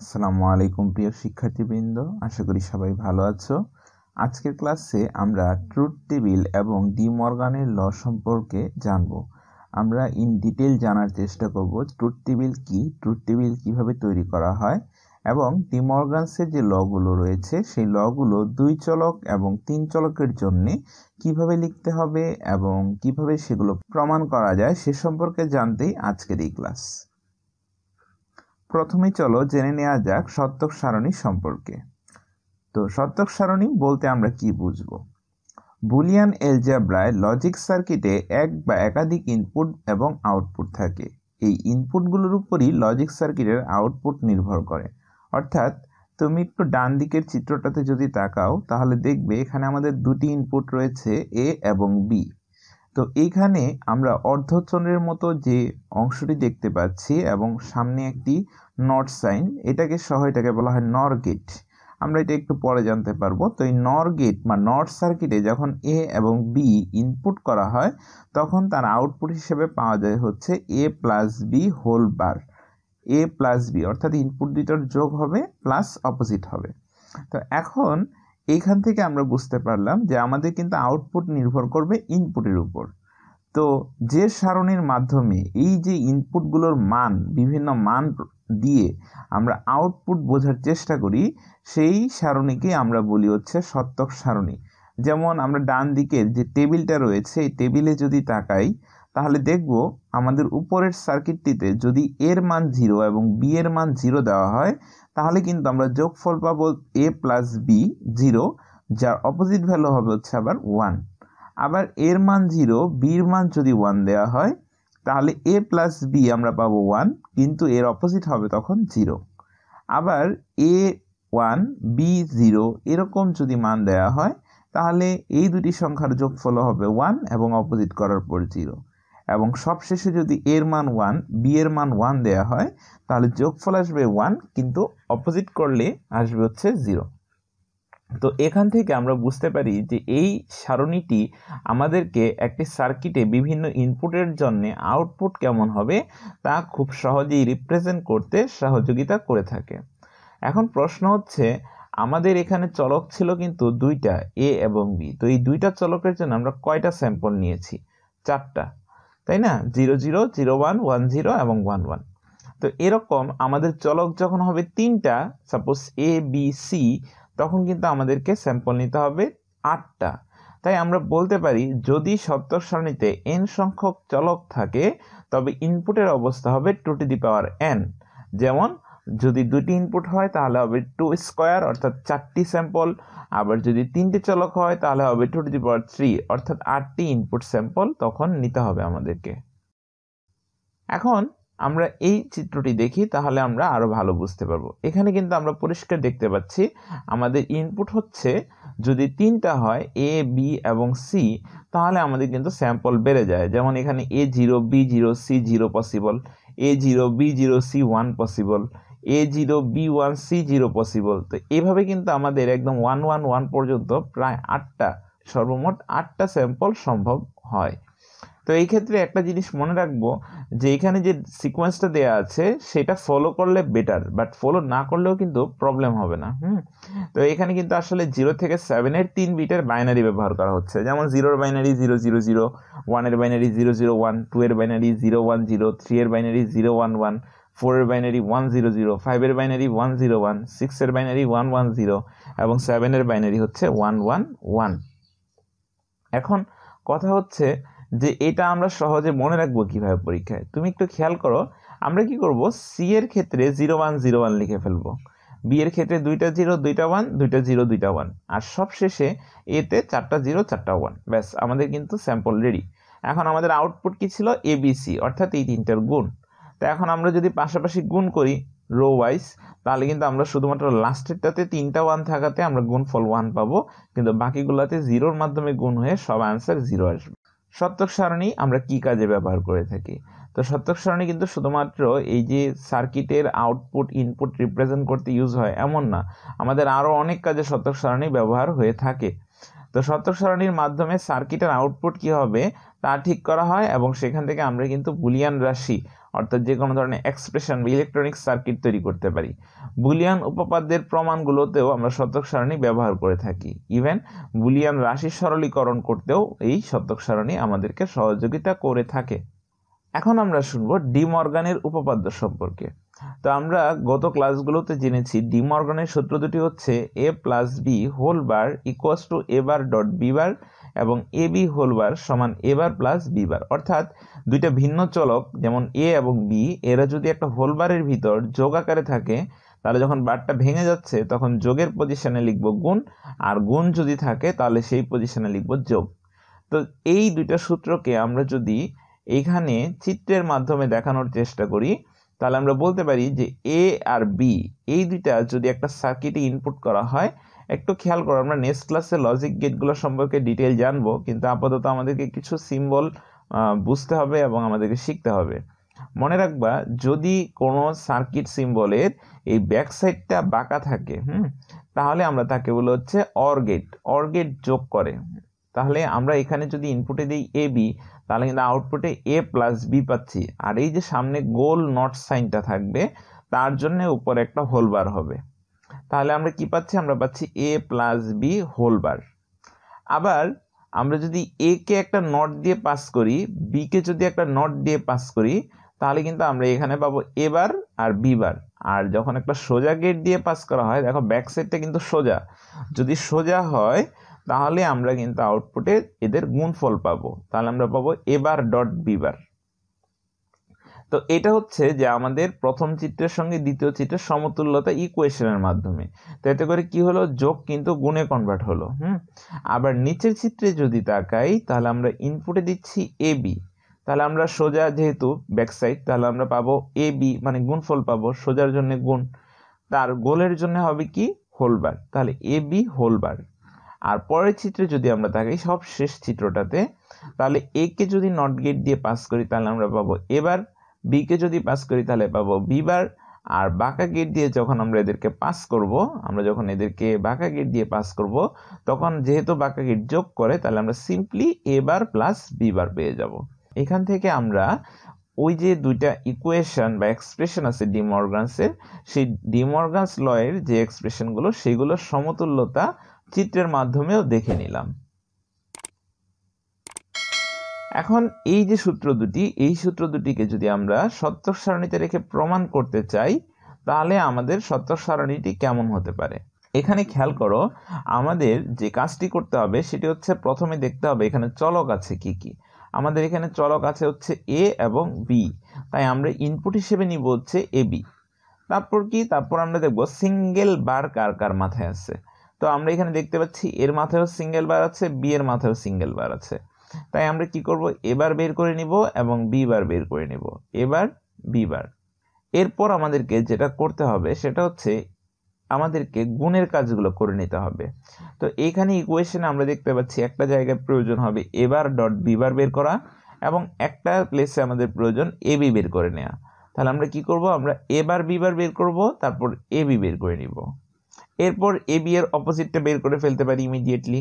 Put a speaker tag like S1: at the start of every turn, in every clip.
S1: আসসালামু আলাইকুম প্রিয় শিক্ষার্থীবৃন্দ আশা করি সবাই ভালো আছো আজকের ক্লাসে আমরা ট্রুথ টেবিল এবং ডি মর্গানের ল সম্পর্কে জানব আমরা ইন ডিটেল জানার চেষ্টা করব ট্রুথ টেবিল কি ট্রুথ টেবিল কিভাবে তৈরি করা হয় এবং ডি মর্গানসের যে লগুলো রয়েছে সেই লগুলো দুই চলক এবং তিন চলকের জন্যে কিভাবে লিখতে হবে এবং কিভাবে সেগুলো প্রমাণ করা যায় সে সম্পর্কে জানতেই আজকের এই ক্লাস প্রথমে চলো জেনে নেওয়া যাক সত্যক সারণী সম্পর্কে তো সত্যক সারণী বলতে আমরা কি বুঝব বুলিয়ান এলজাব্রায় লজিক সার্কিটে এক বা একাধিক ইনপুট এবং আউটপুট থাকে এই ইনপুটগুলোর উপরই লজিক সার্কিটের আউটপুট নির্ভর করে অর্থাৎ তুমি একটু ডান দিকের চিত্রটাতে যদি তাকাও তাহলে দেখবে এখানে আমাদের দুটি ইনপুট রয়েছে এ এবং বি তো এইখানে আমরা অর্ধচন্দ্রের মতো যে অংশটি দেখতে পাচ্ছি এবং সামনে একটি নর্থ সাইন এটাকে সহ এটাকে বলা হয় নর গেট আমরা এটা একটু পরে জানতে পারবো তো এই নর গেট বা নর্থ সার্কিটে যখন এ এবং বি ইনপুট করা হয় তখন তার আউটপুট হিসেবে পাওয়া যায় হচ্ছে A plus B whole bar A plus B অর্থাৎ ইনপুট দুইটার যোগ হবে প্লাস অপোজিট হবে তো এখন এইখান থেকে আমরা বুঝতে পারলাম যে আমাদের কিন্তু আউটপুট নির্ভর করবে ইনপুটের উপর তো যে সারণীর মাধ্যমে এই যে ইনপুটগুলোর মান বিভিন্ন মান দিয়ে আমরা আউটপুট বোঝার চেষ্টা করি সেই সারণীকে আমরা বলি হচ্ছে সত্যক সারণী যেমন আমরা ডান দিকের যে টেবিলটা রয়েছে এই টেবিলে যদি তাকাই তাহলে দেখব আমাদের উপরের সার্কিটটিতে যদি এর মান জিরো এবং বি এর মান জিরো দেওয়া হয় তাহলে কিন্তু আমরা যোগফল পাবো এ প্লাস বি জিরো যার অপোজিট ভ্যালু হবে হচ্ছে আবার ওয়ান আবার এর মান জিরো বির মান যদি ওয়ান দেওয়া হয় তাহলে এ প্লাস বি আমরা পাবো ওয়ান কিন্তু এর অপোজিট হবে তখন জিরো আবার এ ওয়ান বি জিরো এরকম যদি মান দেওয়া হয় তাহলে এই দুটি সংখ্যার যোগফল হবে ওয়ান এবং অপোজিট করার পর জিরো এবং সবশেষে যদি এর মান ওয়ান বি এর মান ওয়ান দেওয়া হয় তাহলে যোগফল আসবে ওয়ান কিন্তু অপোজিট করলে আসবে হচ্ছে জিরো তো এখান থেকে আমরা বুঝতে পারি যে এই সারণীটি আমাদেরকে একটি সার্কিটে বিভিন্ন ইনপুটের জন্য আউটপুট কেমন হবে তা খুব সহজেই রিপ্রেজেন্ট করতে সহযোগিতা করে থাকে এখন প্রশ্ন হচ্ছে আমাদের এখানে চলক ছিল কিন্তু দুইটা এ এবং বি তো এই দুইটা চলকের জন্য আমরা কয়টা স্যাম্পল নিয়েছি চারটা তাই না zero zero zero one one zero এবং ওয়ান ওয়ান তো এরকম আমাদের চলক যখন হবে তিনটা সাপোজ এ বি সি তখন কিন্তু আমাদেরকে স্যাম্পল নিতে হবে আটটা তাই আমরা বলতে পারি যদি সপ্তর সারণীতে এন সংখ্যক চলক থাকে তবে ইনপুটের অবস্থা হবে two to the power n যেমন যদি দুটি ইনপুট হয় তাহলে হবে টু স্কোয়ার অর্থাৎ চারটি স্যাম্পল আবার যদি তিনটি চলক হয় তাহলে হবে two to the power three অর্থাৎ আটটি ইনপুট স্যাম্পল তখন নিতে হবে আমাদেরকে এখন আমরা এই চিত্রটি দেখি তাহলে আমরা আরও ভালো বুঝতে পারবো এখানে কিন্তু আমরা পরিষ্কার দেখতে পাচ্ছি আমাদের ইনপুট হচ্ছে যদি তিনটা হয় এ বি এবং সি তাহলে আমাদের কিন্তু স্যাম্পল বেড়ে যায় যেমন এখানে A zero B zero C zero possible A zero B zero C one possible A zero B one C zero possible তো এভাবে কিন্তু আমাদের একদম ওয়ান ওয়ান ওয়ান পর্যন্ত প্রায় আটটা সর্বমোট আটটা স্যাম্পল সম্ভব হয় তো এই ক্ষেত্রে একটা জিনিস মনে রাখবো যে এখানে যে সিকোয়েন্সটা দেওয়া আছে সেটা ফলো করলে বেটার বাট ফলো না করলেও কিন্তু প্রবলেম হবে না হুম তো এখানে কিন্তু আসলে জিরো থেকে সেভেনের তিন বিটের বাইনারি ব্যবহার করা হচ্ছে যেমন জিরোর বাইনারি জিরো জিরো জিরো ওয়ানের binary zero zero one two এর binary zero one zero three এর বাইনারি জিরো ওয়ান ওয়ান ফোরের বাইনারি ওয়ান জিরো জিরো ফাইভের বাইনারি ওয়ান জিরো ওয়ান সিক্সের বাইনারি ওয়ান ওয়ান জিরো এবং সেভেনের বাইনারি হচ্ছে one one one এখন কথা হচ্ছে যে এটা আমরা সহজে মনে রাখবো কীভাবে পরীক্ষায় তুমি একটু খেয়াল করো আমরা কি করব সি এর ক্ষেত্রে জিরো ওয়ান জিরো ওয়ান লিখে ফেলবো বি এর ক্ষেত্রে দুইটা জিরো দুইটা ওয়ান দুইটা জিরো দুইটা ওয়ান আর সব শেষে এতে চারটা জিরো চারটা ওয়ান ব্যাস আমাদের কিন্তু স্যাম্পল রেডি এখন আমাদের আউটপুট কি ছিল এবিসি অর্থাৎ এই তিনটার গুণ তো এখন আমরা যদি পাশাপাশি গুণ করি রো ওয়াইজ তাহলে কিন্তু আমরা শুধুমাত্র লাস্টেরটাতে তিনটা ওয়ান থাকাতে আমরা গুণ ফল ওয়ান পাবো কিন্তু বাকিগুলোতে জিরোর মাধ্যমে গুণ হয়ে সব অ্যান্সার জিরো আসবে সত্যক সারণী আমরা কি কাজে ব্যবহার করে থাকি তো সত্যক সারণী কিন্তু শুধুমাত্র এই যে সার্কিটের আউটপুট ইনপুট রিপ্রেজেন্ট করতে ইউজ হয় এমন না আমাদের আরও অনেক কাজে সত্যক সারণী ব্যবহার হয়ে থাকে তো সত্তর সরণির মাধ্যমে সার্কিটের আউটপুট কি হবে তা ঠিক করা হয় এবং সেখান থেকে আমরা কিন্তু বুলিয়ান রাশি অর্থাৎ যে কোনো ধরনের এক্সপ্রেশন বা ইলেকট্রনিক সার্কিট তৈরি করতে পারি বুলিয়ান উপপাদ্যের প্রমাণগুলোতেও আমরা শতক সারণী ব্যবহার করে থাকি ইভেন বুলিয়ান রাশি সরলীকরণ করতেও এই শতক সারণী আমাদেরকে সহযোগিতা করে থাকে এখন আমরা শুনব ডিমর্গানের উপপাদ্য সম্পর্কে আচ্ছা। তো আমরা গত ক্লাসগুলোতে জেনেছি ডিমর্গনের সূত্র দুটি হচ্ছে A plus B whole bar equals to A bar dot B bar এবং এ বি হোল বার সমান এ বার প্লাস বি বার অর্থাৎ দুইটা ভিন্ন চলক যেমন এ এবং বি এরা যদি একটা হোল বারের ভিতর যোগ আকারে থাকে তাহলে যখন বারটা ভেঙে যাচ্ছে তখন যোগের পজিশনে লিখব গুণ আর গুণ যদি থাকে তাহলে সেই পজিশনে লিখব যোগ তো এই দুইটা সূত্রকে আমরা যদি এইখানে চিত্রের মাধ্যমে দেখানোর চেষ্টা করি তাহলে আমরা বলতে পারি যে এ আর বি এই দুইটা যদি একটা সার্কিটে ইনপুট করা হয় একটু খেয়াল করো আমরা নেক্সট ক্লাসে লজিক গেটগুলো সম্পর্কে ডিটেল জানবো কিন্তু আপাতত আমাদেরকে কিছু সিম্বল বুঝতে হবে এবং আমাদেরকে শিখতে হবে মনে রাখবা যদি কোনো সার্কিট সিম্বলের এই ব্যাক সাইডটা বাঁকা থাকে হুম তাহলে আমরা তাকে বলে হচ্ছে অর গেট অর গেট যোগ করে তাহলে আমরা এখানে যদি ইনপুটে দিই এ বি তাহলে কিন্তু আউটপুটে এ প্লাস বি পাচ্ছি আর এই যে সামনে গোল নট সাইনটা থাকবে তার জন্য উপরে একটা হোলবার হবে তাহলে আমরা কি পাচ্ছি আমরা পাচ্ছি এ প্লাস বি হোলবার আবার আমরা যদি এ কে একটা নট দিয়ে পাস করি বি কে যদি একটা নট দিয়ে পাস করি তাহলে কিন্তু আমরা এখানে পাবো এ বার আর বি বার আর যখন একটা সোজা গেট দিয়ে পাস করা হয় দেখো ব্যাক সাইডটা কিন্তু সোজা যদি সোজা হয় তাহলে আমরা কিন্তু আউটপুটে এদের গুণফল পাবো তাহলে আমরা পাবো এবার ডট বিবার তো এটা হচ্ছে যে আমাদের প্রথম চিত্রের সঙ্গে দ্বিতীয় চিত্রের সমতুল্যতা ইকুয়েশনের মাধ্যমে তো এতে করে কি হলো যোগ কিন্তু গুণে কনভার্ট হলো হুম আবার নিচের চিত্রে যদি তাকাই তাহলে আমরা ইনপুটে দিচ্ছি এ বি তাহলে আমরা সোজা যেহেতু ব্যাকসাইড তাহলে আমরা পাবো এ বি মানে গুণফল পাবো সোজার জন্য গুণ তার গোলের জন্য হবে কি হোলবার তাহলে এ বি হোলবার আর পরের চিত্রে যদি আমরা থাকি সব শেষ চিত্রটাতে তাহলে এ কে যদি নট গেট দিয়ে পাস করি তাহলে আমরা পাবো এবার বি কে যদি পাস করি তাহলে পাবো বি বার আর বাঁকা গেট দিয়ে যখন আমরা এদেরকে পাস করব আমরা যখন এদেরকে বাঁকা গেট দিয়ে পাস করব তখন যেহেতু বাঁকা গেট যোগ করে তাহলে আমরা simply A bar plus B bar পেয়ে যাব এখান থেকে আমরা ওই যে দুইটা ইকুয়েশন বা এক্সপ্রেশন আছে ডিমর্গানসের সেই ডিমর্গানস লয়ের যে এক্সপ্রেশনগুলো সেগুলোর সমতুল্যতা চিত্রের মাধ্যমেও দেখে নিলাম এখন এই যে সূত্র দুটি এই সূত্র দুটিকে যদি আমরা সত্যর সারণীতে রেখে প্রমাণ করতে চাই তাহলে আমাদের সত্যর সারণীটি কেমন হতে পারে এখানে খেয়াল করো আমাদের যে কাজটি করতে হবে সেটি হচ্ছে প্রথমে দেখতে হবে এখানে চলক আছে কি কি আমাদের এখানে চলক আছে হচ্ছে এ এবং বি তাই আমরা ইনপুট হিসেবে নিব হচ্ছে এ বি তারপর কি তারপর আমরা দেখব সিঙ্গেল বার কার কার মাথায় আছে তো আমরা এখানে দেখতে পাচ্ছি এর মাথায়ও সিঙ্গেল বার আছে বি এর মাথায়ও সিঙ্গেল বার আছে তাই আমরা কি করব এবার বের করে নিব এবং বি বার বের করে নিব এবার বি বার এরপর আমাদেরকে যেটা করতে হবে সেটা হচ্ছে আমাদেরকে গুণের কাজগুলো করে নিতে হবে তো এইখানে ইকুয়েশনে আমরা দেখতে পাচ্ছি একটা জায়গায় প্রয়োজন হবে এবার ডট বি বার বের করা এবং একটা প্লেসে আমাদের প্রয়োজন এ বি বের করে নেওয়া তাহলে আমরা কি করব আমরা এবার বি বার বের করব তারপর এ বি বের করে নিব এরপর এ বি এর অপোজিটটা বের করে ফেলতে পারি ইমিডিয়েটলি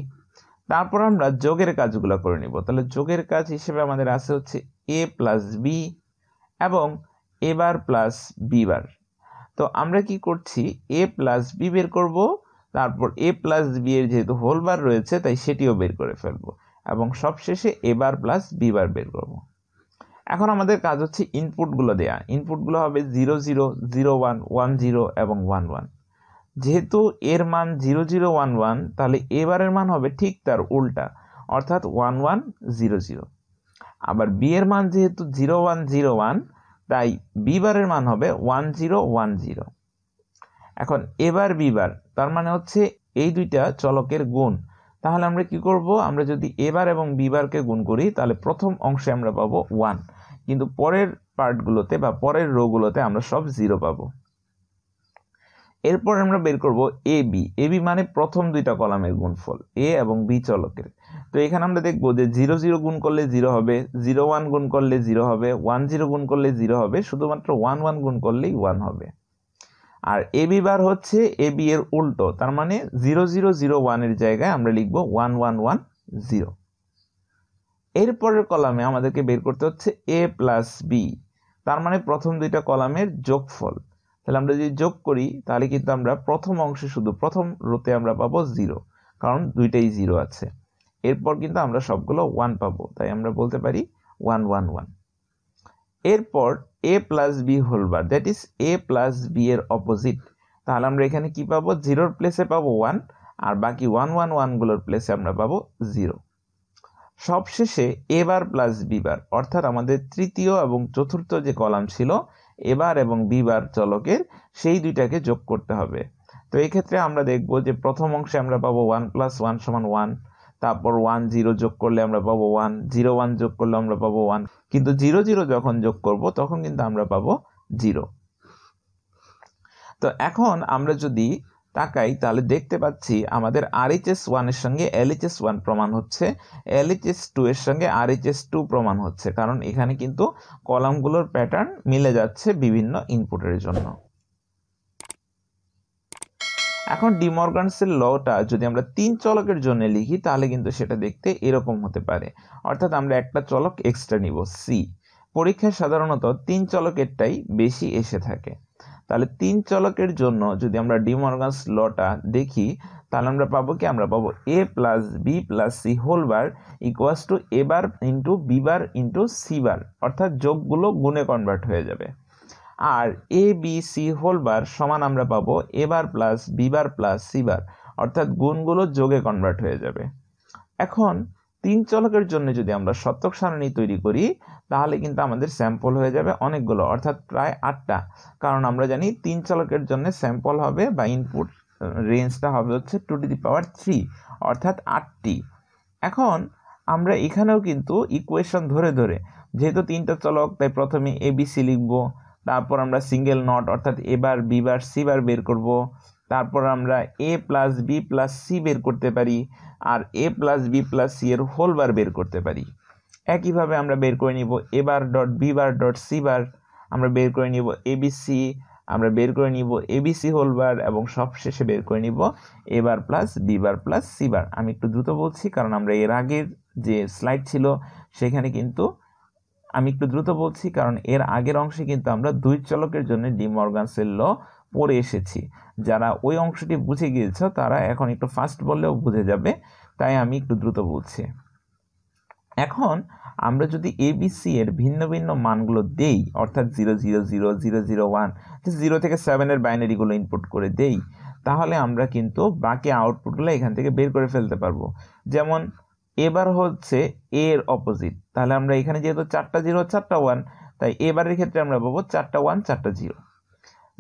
S1: তারপর আমরা যোগের কাজগুলো করে নিব তাহলে যোগের কাজ হিসেবে আমাদের আছে হচ্ছে এ প্লাস বি এবং এ বার প্লাস বি বার তো আমরা কি করছি এ প্লাস বি বের করব তারপর এ প্লাস বি এর যেহেতু হোল বার রয়েছে তাই সেটিও বের করে ফেলব এবং সবশেষে এ বার প্লাস বি বার বের করব এখন আমাদের কাজ হচ্ছে ইনপুটগুলো দেয়া ইনপুটগুলো হবে zero zero zero one one zero এবং ওয়ান ওয়ান যেহেতু এর মান জিরো জিরো ওয়ান ওয়ান তাহলে এবারের মান হবে ঠিক তার উল্টা অর্থাৎ ওয়ান ওয়ান জিরো জিরো আবার বি এর মান যেহেতু জিরো ওয়ান জিরো ওয়ান তাই বি বারের মান হবে ওয়ান জিরো ওয়ান জিরো এখন এবার বি বার তার মানে হচ্ছে এই দুইটা চলকের গুণ তাহলে আমরা কি করব আমরা যদি এবার এবং বিবারকে গুণ করি তাহলে প্রথম অংশে আমরা পাবো ওয়ান কিন্তু পরের পার্টগুলোতে বা পরের রোগুলোতে আমরা সব জিরো পাবো এরপর আমরা বের করব এ বি এ বি মানে প্রথম দুইটা কলামের গুণফল এ এবং বি চলকের তো এখানে আমরা দেখব যে জিরো জিরো গুণ করলে জিরো হবে জিরো ওয়ান গুণ করলে জিরো হবে ওয়ান জিরো গুণ করলে জিরো হবে শুধুমাত্র ওয়ান ওয়ান গুণ করলেই ওয়ান হবে আর এ বি বার হচ্ছে এ বি এর উল্টো তার মানে জিরো জিরো জিরো ওয়ানের জায়গায় আমরা লিখব ওয়ান ওয়ান ওয়ান জিরো এরপরের কলামে আমাদেরকে বের করতে হচ্ছে এ প্লাস বি তার মানে প্রথম দুইটা কলামের যোগফল তাহলে আমরা যদি যোগ করি তাহলে কিন্তু আমরা প্রথম অংশে শুধু প্রথম রোতে আমরা পাবো জিরো কারণ দুইটাই জিরো আছে এরপর কিন্তু আমরা সবগুলো ওয়ান পাবো তাই আমরা বলতে পারি ওয়ান ওয়ান ওয়ান এরপর A plus B whole bar that is A plus B এর অপোজিট তাহলে আমরা এখানে কি পাবো জিরোর প্লেসে পাবো ওয়ান আর বাকি ওয়ান ওয়ান ওয়ানগুলোর প্লেসে আমরা পাবো জিরো সবশেষে এ বার প্লাস বি বার অর্থাৎ আমাদের তৃতীয় এবং চতুর্থ যে কলাম ছিল এবার এবং বিবার চলকের সেই দুইটাকে যোগ করতে হবে তো এই ক্ষেত্রে আমরা দেখব যে প্রথম অংশে আমরা পাবো ওয়ান প্লাস ওয়ান সমান ওয়ান তারপর ওয়ান জিরো যোগ করলে আমরা পাবো ওয়ান জিরো ওয়ান যোগ করলে আমরা পাবো ওয়ান কিন্তু জিরো জিরো যখন যোগ করব তখন কিন্তু আমরা পাবো জিরো তো এখন আমরা যদি তাকাই তাহলে দেখতে পাচ্ছি আমাদের আরএইচএস ওয়ানের সঙ্গে এলএইচএস ওয়ান প্রমাণ হচ্ছে এলএইচএস টু এর সঙ্গে আরএইচএস টু প্রমাণ হচ্ছে কারণ এখানে কিন্তু কলামগুলোর প্যাটার্ন মিলে যাচ্ছে বিভিন্ন ইনপুটের জন্য এখন ডিমর্গানসের লটা যদি আমরা তিন চলকের জন্য লিখি তাহলে কিন্তু সেটা দেখতে এরকম হতে পারে অর্থাৎ আমরা একটা চলক এক্সট্রা নিব সি পরীক্ষায় সাধারণত তিন চলকেরটাই বেশি এসে থাকে তাহলে তিন চলকের জন্য যদি আমরা ডিমর্গানস লটা দেখি তাহলে আমরা পাবো কি আমরা পাবো A plus B plus C whole bar equals to A bar into B bar into C bar অর্থাৎ যোগগুলো গুণে কনভার্ট হয়ে যাবে আর A B C whole bar সমান আমরা পাবো A bar plus B bar plus C bar অর্থাৎ গুণগুলো যোগে কনভার্ট হয়ে যাবে এখন তিন চলকের জন্য যদি আমরা শতক সারণী তৈরি করি তাহলে কিন্তু আমাদের স্যাম্পল হয়ে যাবে অনেকগুলো অর্থাৎ প্রায় আটটা কারণ আমরা জানি তিন চলকের জন্য স্যাম্পল হবে বা ইনপুট রেঞ্জটা হবে হচ্ছে two to the power three অর্থাৎ আটটি এখন আমরা এখানেও কিন্তু ইকুয়েশন ধরে ধরে যেহেতু তিনটা চলক তাই প্রথমে এবিসি লিখব তারপর আমরা সিঙ্গেল নট অর্থাৎ এবার বিবার সিবার বের করব তারপর আমরা A plus B plus C বের করতে পারি আর A plus B plus C এর হোল বার বের করতে পারি একইভাবে আমরা বের করে নিব A bar dot B bar dot C bar আমরা বের করে নিব এবিসি আমরা বের করে নিব এবিসি হোল বার এবং সবশেষে বের করে নিব A bar plus B bar plus C bar আমি একটু দ্রুত বলছি কারণ আমরা এর আগের যে স্লাইড ছিল সেখানে কিন্তু আমি একটু দ্রুত বলছি কারণ এর আগের অংশে কিন্তু আমরা দুই চলকের জন্য ডিমর্গানসের ল পড়ে এসেছি যারা ওই অংশটি বুঝে গিয়েছ তারা এখন একটু ফাস্ট বললেও বুঝে যাবে তাই আমি একটু দ্রুত বলছি এখন আমরা যদি এবিসি এর ভিন্ন ভিন্ন মানগুলো দেই অর্থাৎ zero zero zero zero zero one zero থেকে সেভেনের বাইনারিগুলো ইনপুট করে দেই তাহলে আমরা কিন্তু বাকি আউটপুটগুলো এখান থেকে বের করে ফেলতে পারবো যেমন এবার হচ্ছে এর অপোজিট তাহলে আমরা এখানে যেহেতু চারটা জিরো চারটা ওয়ান তাই এবারের ক্ষেত্রে আমরা পাবো চারটা ওয়ান চারটা জিরো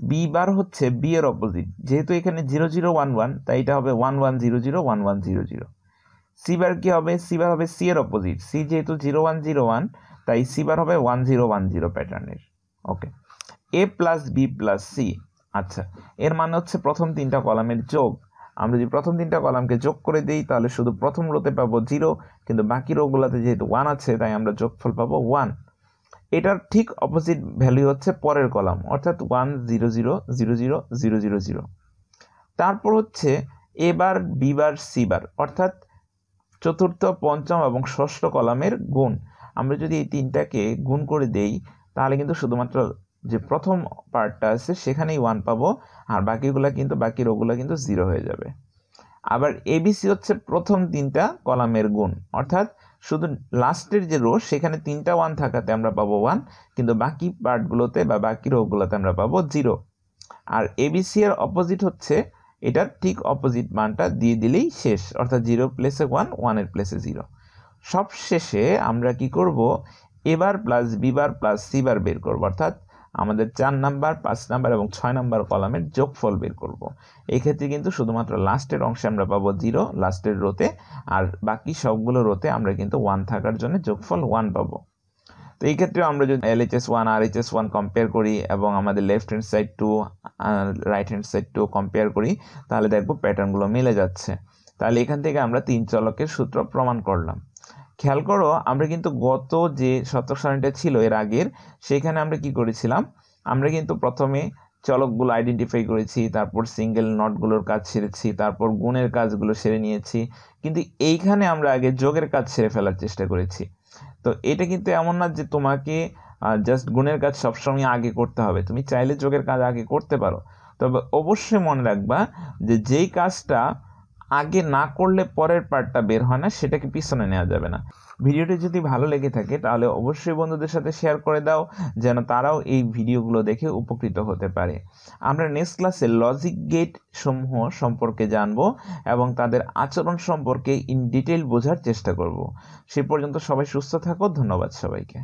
S1: বি বার হচ্ছে বি এর অপোজিট যেহেতু এখানে জিরো জিরো ওয়ান ওয়ান তাই এটা হবে one one zero zero one one zero zero C bar কী হবে সি বার হবে সি এর অপোজিট সি যেহেতু জিরো ওয়ান জিরো ওয়ান তাই সি বার হবে ওয়ান জিরো ওয়ান জিরো প্যাটার্নের okay A plus B plus C আচ্ছা এর মানে হচ্ছে প্রথম তিনটা কলামের যোগ আমরা যদি প্রথম তিনটা কলামকে যোগ করে দিই তাহলে শুধু প্রথম রোতে পাবো জিরো কিন্তু বাকি রোগুলোতে যেহেতু ওয়ান আছে তাই আমরা যোগফল পাবো ওয়ান এটার ঠিক অপোজিট ভ্যালু হচ্ছে পরের কলাম অর্থাৎ one zero zero zero zero zero zero zero তারপর হচ্ছে এ বার বি বার সি বার অর্থাৎ চতুর্থ পঞ্চম এবং ষষ্ঠ কলামের গুণ আমরা যদি এই তিনটাকে গুণ করে দেই তাহলে কিন্তু শুধুমাত্র যে প্রথম পার্টটা আছে সেখানেই ওয়ান পাবো আর বাকিগুলো কিন্তু বাকি রোগুলো কিন্তু জিরো হয়ে যাবে আবার এবিসি হচ্ছে প্রথম তিনটা কলামের গুণ অর্থাৎ শুধু লাস্টের যে রো সেখানে তিনটা ওয়ান থাকাতে আমরা পাবো ওয়ান কিন্তু বাকি পার্টগুলোতে বা বাকি রোগুলোতে আমরা পাবো জিরো আর এবিসি এর অপোজিট হচ্ছে এটার ঠিক অপোজিট মানটা দিয়ে দিলেই শেষ অর্থাৎ জিরো প্লেসে ওয়ান ওয়ানের প্লেসে জিরো সব শেষে আমরা কি করব এবার প্লাস বিবার প্লাস সিবার বের করবো অর্থাৎ আমাদের চার নাম্বার পাঁচ নাম্বার এবং ছয় নাম্বার কলামের যোগফল বের করব। এই ক্ষেত্রে কিন্তু শুধুমাত্র লাস্টের অংশে আমরা পাবো জিরো লাস্টের রোতে আর বাকি সবগুলো রোতে আমরা কিন্তু ওয়ান থাকার জন্য যোগফল ওয়ান পাবো তো এই ক্ষেত্রে আমরা যদি L H S one R H S one compare করি এবং আমাদের left hand side to right hand side to compare করি তাহলে দেখবো প্যাটার্নগুলো মিলে যাচ্ছে তাহলে এখান থেকে আমরা তিন চলকের সূত্র প্রমাণ করলাম খেয়াল করো আমরা কিন্তু গত যে শতক সারণীটা ছিল এর আগের সেখানে আমরা কি করেছিলাম আমরা কিন্তু প্রথমে চলকগুলো আইডেন্টিফাই করেছি তারপর সিঙ্গেল নটগুলোর কাজ সেরেছি তারপর গুণের কাজগুলো সেরে নিয়েছি কিন্তু এইখানে আমরা আগে যোগের কাজ সেরে ফেলার চেষ্টা করেছি তো এটা কিন্তু এমন না যে তোমাকে জাস্ট গুণের কাজ সবসময় আগে করতে হবে তুমি চাইলে যোগের কাজ আগে করতে পারো তবে অবশ্যই মনে রাখবা যে যেই কাজটা আগে না করলে পরের পার্টটা বের হয় না সেটাকে পিছনে নেওয়া যাবে না ভিডিওটি যদি ভালো লেগে থাকে তাহলে অবশ্যই বন্ধুদের সাথে শেয়ার করে দাও যেন তারাও এই ভিডিওগুলো দেখে উপকৃত হতে পারে আমরা নেক্সট ক্লাসে লজিক গেট সমূহ সম্পর্কে জানব এবং তাদের আচরণ সম্পর্কে ইন ডিটেল বোঝার চেষ্টা করব সে পর্যন্ত সবাই সুস্থ থাকো ধন্যবাদ সবাইকে